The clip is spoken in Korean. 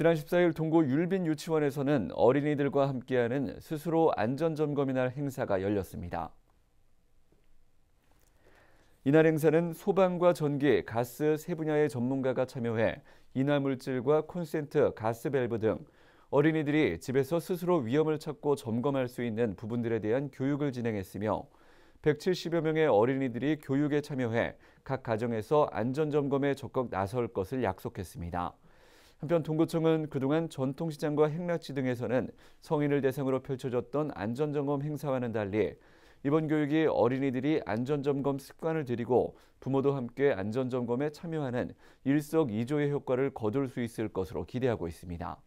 지난 14일 동구 율빈 유치원에서는 어린이들과 함께하는 스스로 안전점검이 날 행사가 열렸습니다. 이날 행사는 소방과 전기, 가스 세 분야의 전문가가 참여해 인화물질과 콘센트, 가스밸브 등 어린이들이 집에서 스스로 위험을 찾고 점검할 수 있는 부분들에 대한 교육을 진행했으며 170여 명의 어린이들이 교육에 참여해 각 가정에서 안전점검에 적극 나설 것을 약속했습니다. 한편 동구청은 그동안 전통시장과 행락지 등에서는 성인을 대상으로 펼쳐졌던 안전점검 행사와는 달리 이번 교육이 어린이들이 안전점검 습관을 들이고 부모도 함께 안전점검에 참여하는 일석이조의 효과를 거둘 수 있을 것으로 기대하고 있습니다.